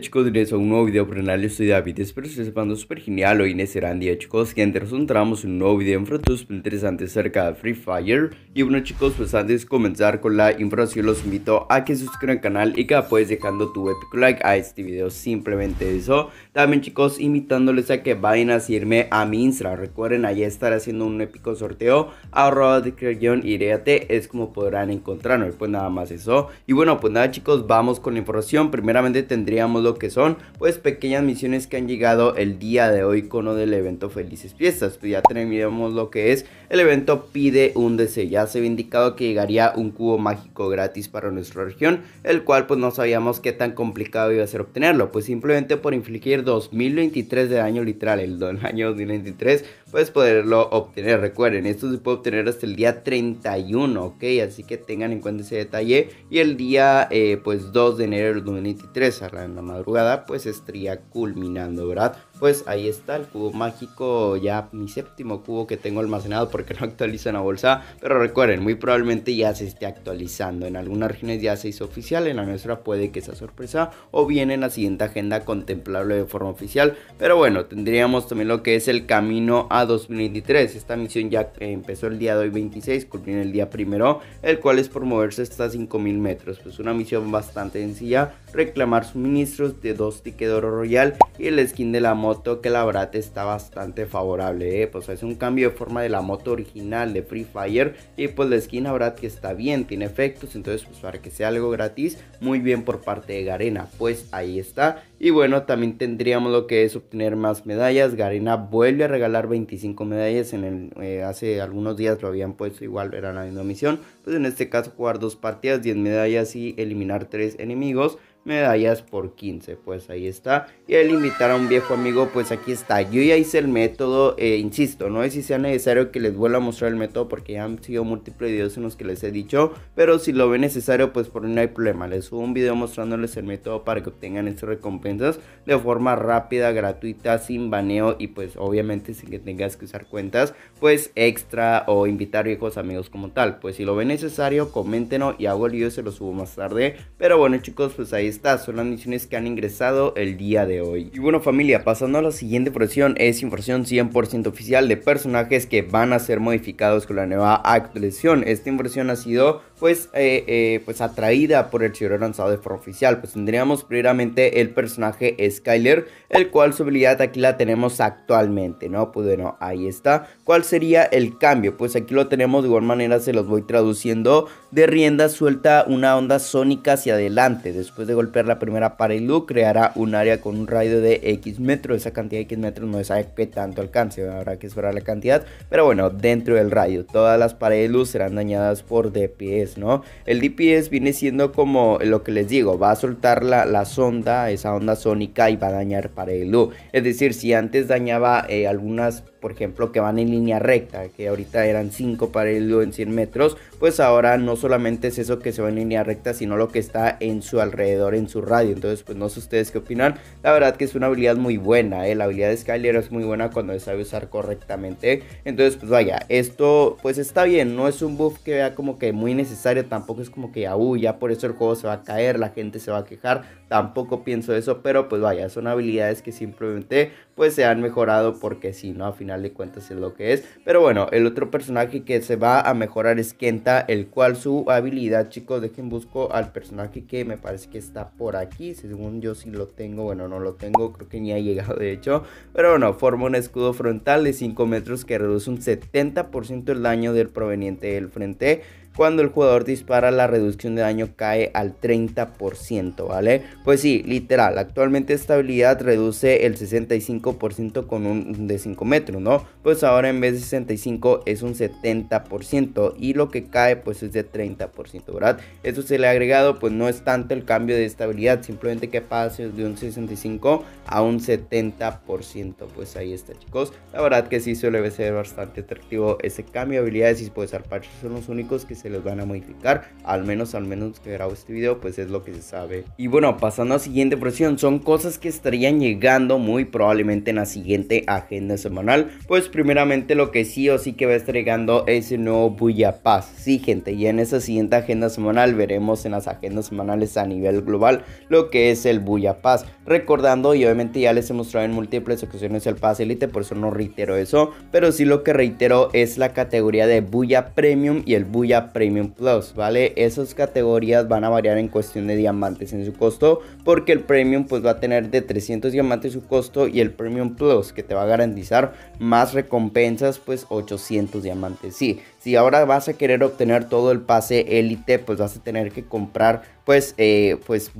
chicos de un nuevo video por análisis de David. Espero que estés pasando súper genial. Hoy en ese día, chicos, que antes encontramos un nuevo video frutos interesante acerca de Free Fire. Y bueno, chicos, pues antes de comenzar con la información, los invito a que se suscriban al canal y que puedes dejando tu épico like a este video. Simplemente eso. También, chicos, invitándoles a que vayan a seguirme a mi Recuerden, allá estaré haciendo un épico sorteo. Arroba de creación y es como podrán encontrarnos, Pues nada más eso. Y bueno, pues nada, chicos, vamos con la información. Primeramente, tendría lo que son, pues pequeñas misiones que han llegado el día de hoy con del evento Felices Fiestas. Pues ya terminamos lo que es el evento Pide un Deseo. Ya se había indicado que llegaría un cubo mágico gratis para nuestra región, el cual pues no sabíamos qué tan complicado iba a ser obtenerlo, pues simplemente por infligir 2023 de daño literal, el, año 2023, pues poderlo obtener. Recuerden, esto se puede obtener hasta el día 31, ¿ok? Así que tengan en cuenta ese detalle y el día eh, pues 2 de enero del 2023 en la madrugada, pues estaría culminando, ¿verdad? pues ahí está el cubo mágico, ya mi séptimo cubo que tengo almacenado porque no en la bolsa, pero recuerden, muy probablemente ya se esté actualizando, en algunas regiones ya se hizo oficial, en la nuestra puede que sea sorpresa o bien en la siguiente agenda contemplable de forma oficial, pero bueno, tendríamos también lo que es el camino a 2023, esta misión ya empezó el día de hoy 26, culmina el día primero, el cual es por moverse hasta 5000 metros, pues una misión bastante sencilla, reclamar suministros de dos tickets de oro royal y el skin de la moda moto que la Brat está bastante favorable, ¿eh? pues es un cambio de forma de la moto original de Free Fire y pues la skin Brat que está bien, tiene efectos, entonces pues para que sea algo gratis, muy bien por parte de Garena, pues ahí está. Y bueno, también tendríamos lo que es obtener más medallas, Garena vuelve a regalar 25 medallas, en el, eh, hace algunos días lo habían puesto igual, era la misma misión, pues en este caso jugar dos partidas, 10 medallas y eliminar 3 enemigos medallas por 15, pues ahí está. Y el invitar a un viejo amigo, pues aquí está. Yo ya hice el método, eh, insisto, no es si sea necesario que les vuelva a mostrar el método porque ya han sido múltiples videos en los que les he dicho, pero si lo ve necesario, pues por no hay problema. Les subo un video mostrándoles el método para que obtengan estas recompensas de forma rápida, gratuita, sin baneo y pues obviamente sin que tengas que usar cuentas, pues extra o invitar viejos amigos como tal. Pues si lo ve necesario, coméntenlo y hago el video, se lo subo más tarde. Pero bueno chicos, pues ahí estas son las misiones que han ingresado el día de hoy. Y bueno familia, pasando a la siguiente versión, es inversión 100% oficial de personajes que van a ser modificados con la nueva actualización. Esta inversión ha sido pues, eh, eh, pues atraída por el chivero lanzado de forma oficial. Pues tendríamos primeramente el personaje Skyler, el cual su habilidad aquí la tenemos actualmente, ¿no? Pues bueno, ahí está. ¿Cuál sería el cambio? Pues aquí lo tenemos de igual manera, se los voy traduciendo. De rienda suelta una onda sónica hacia adelante, después de golpear la primera pared luz, creará un área con un radio de X metros. Esa cantidad de X metros no es a qué tanto alcance, habrá que esperar la cantidad. Pero bueno, dentro del radio, todas las paredes luz serán dañadas por DPS, ¿no? El DPS viene siendo como lo que les digo, va a soltar la, la sonda, esa onda sónica y va a dañar pared luz, Es decir, si antes dañaba eh, algunas por ejemplo, que van en línea recta, que ahorita eran 5 para luz en 100 metros, pues ahora no solamente es eso que se va en línea recta, sino lo que está en su alrededor en su radio. Entonces, pues no sé ustedes qué opinan. La verdad que es una habilidad muy buena, eh. La habilidad de Skyler es muy buena cuando se sabe usar correctamente. Entonces, pues vaya, esto pues está bien. No es un buff que vea como que muy necesario. Tampoco es como que, ah, ya ya por eso el juego se va a caer, la gente se va a quejar tampoco pienso eso, pero pues vaya, son habilidades que simplemente pues se han mejorado porque si ¿no? A final de cuentas es lo que es. Pero bueno, el otro personaje que se va a mejorar es Kenta, el cual su habilidad, chicos, dejen busco al personaje que me parece que está por aquí, según yo si lo tengo, bueno, no lo tengo, creo que ni ha llegado de hecho. Pero bueno, forma un escudo frontal de 5 metros que reduce un 70% el daño del proveniente del frente cuando el jugador dispara la reducción de daño cae al 30%, ¿vale? Pues sí, literal, actualmente esta habilidad reduce el 65% con un de 5 metros, ¿no? Pues ahora en vez de 65 es un 70% y lo que cae pues es de 30%, ¿verdad? Eso se le ha agregado, pues no es tanto el cambio de estabilidad, simplemente que pase de un 65 a un 70%, pues ahí está chicos, la verdad que sí suele ser bastante atractivo ese cambio de habilidades y pues al son los únicos que se les van a modificar. Al menos, al menos que grabo este video, pues es lo que se sabe. Y bueno, pasando a la siguiente versión, son cosas que estarían llegando muy probablemente en la siguiente agenda semanal. Pues primeramente lo que sí o sí que va a estar llegando es el nuevo bulla Paz. Sí, gente, ya en esa siguiente agenda semanal veremos en las agendas semanales a nivel global lo que es el bulla Paz. Recordando, y obviamente ya les he mostrado en múltiples ocasiones el Paz Elite, por eso no reitero eso, pero sí lo que reitero es la categoría de bulla Premium y el bulla Premium Plus, ¿vale? Esas categorías van a variar en cuestión de diamantes en su costo, porque el Premium pues va a tener de 300 diamantes su costo y el Premium Plus que te va a garantizar más recompensas pues 800 diamantes. Sí, si ahora vas a querer obtener todo el pase élite, pues vas a tener que comprar pues, 200 eh, pues,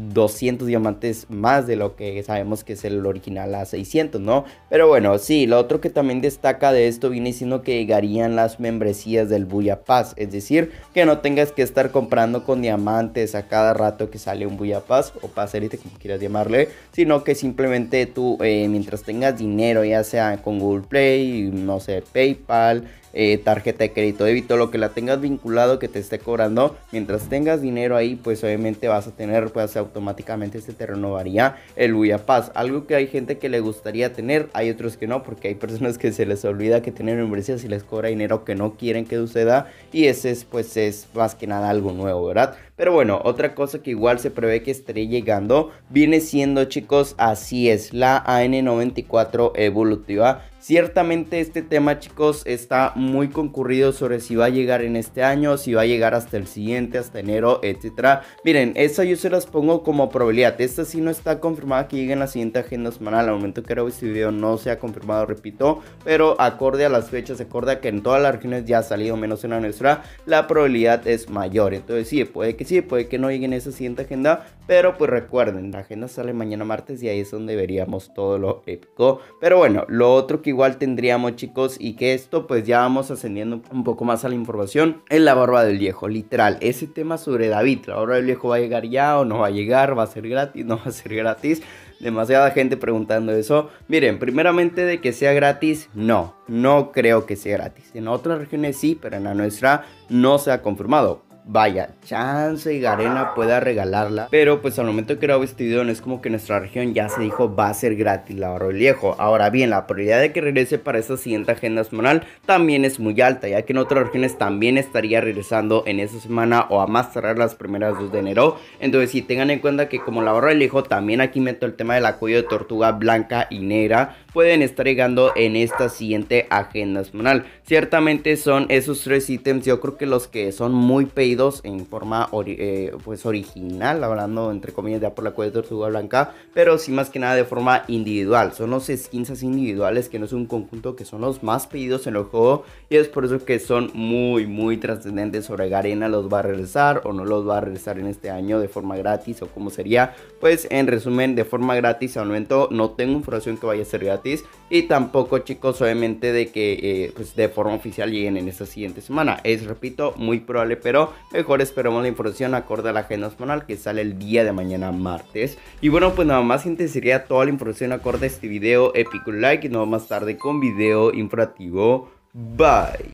diamantes más de lo que sabemos que es el original a 600, ¿no? Pero bueno, sí, lo otro que también destaca de esto viene siendo que llegarían las membresías del Buya Pass, es decir, que no tengas que estar comprando con diamantes a cada rato que sale un Buya Pass o Pass como quieras llamarle, sino que simplemente tú, eh, mientras tengas dinero, ya sea con Google Play, no sé, PayPal, eh, tarjeta de crédito, débito, lo que la tengas vinculado que te esté cobrando, mientras tengas dinero ahí, pues obviamente te vas a tener, pues automáticamente este te renovaría el paz Algo que hay gente que le gustaría tener, hay otros que no, porque hay personas que se les olvida que tienen membresías y les cobra dinero que no quieren que suceda. Y ese es, pues, es más que nada algo nuevo, ¿verdad? Pero bueno, otra cosa que igual se prevé que esté llegando viene siendo, chicos, así es, la AN94 evolutiva Ciertamente este tema chicos está muy concurrido sobre si va a llegar en este año, si va a llegar hasta el siguiente, hasta enero, etc. Miren, esa yo se las pongo como probabilidad. Esta sí no está confirmada que llegue en la siguiente agenda semanal. Al momento que grabo este video no se ha confirmado, repito. Pero acorde a las fechas, acorde a que en todas las regiones ya ha salido menos en la nuestra, la probabilidad es mayor. Entonces sí, puede que sí, puede que no llegue en esa siguiente agenda. Pero pues recuerden, la agenda sale mañana martes y ahí es donde veríamos todo lo épico. Pero bueno, lo otro que igual tendríamos, chicos, y que esto, pues ya vamos ascendiendo un poco más a la información, en la barba del viejo, literal. Ese tema sobre David, la barba del viejo va a llegar ya o no va a llegar, va a ser gratis, no va a ser gratis. Demasiada gente preguntando eso. Miren, primeramente de que sea gratis, no, no creo que sea gratis. En otras regiones sí, pero en la nuestra no se ha confirmado vaya, chance y Garena pueda regalarla, pero pues al momento que era vestidón es como que nuestra región ya se dijo va a ser gratis la barro viejo. Ahora bien, la probabilidad de que regrese para esta siguiente agenda semanal también es muy alta, ya que en otras regiones también estaría regresando en esa semana o a más tardar las primeras dos de enero. Entonces, si tengan en cuenta que como la barra del viejo también aquí meto el tema del acuello de tortuga blanca y negra, pueden estar llegando en esta siguiente agenda semanal. Ciertamente son esos tres ítems, yo creo que los que son muy pedidos en forma eh, pues original, hablando entre comillas ya por la cueva de tortuga blanca, pero sí más que nada de forma individual. Son los skins individuales que no es un conjunto que son los más pedidos en el juego y es por eso que son muy muy trascendentes sobre Garena los va a regresar o no los va a regresar en este año de forma gratis o cómo sería. Pues en resumen de forma gratis al momento no tengo información que vaya a ser gratis y tampoco, chicos, obviamente de que eh, pues, de forma oficial lleguen en esta siguiente semana. Es, repito, muy probable, pero mejor esperamos la información acorde a la agenda semanal que sale el día de mañana, martes. Y bueno, pues nada más, gente, sería toda la información acorde a este video. Epico like y nos vemos más tarde con video informativo. Bye.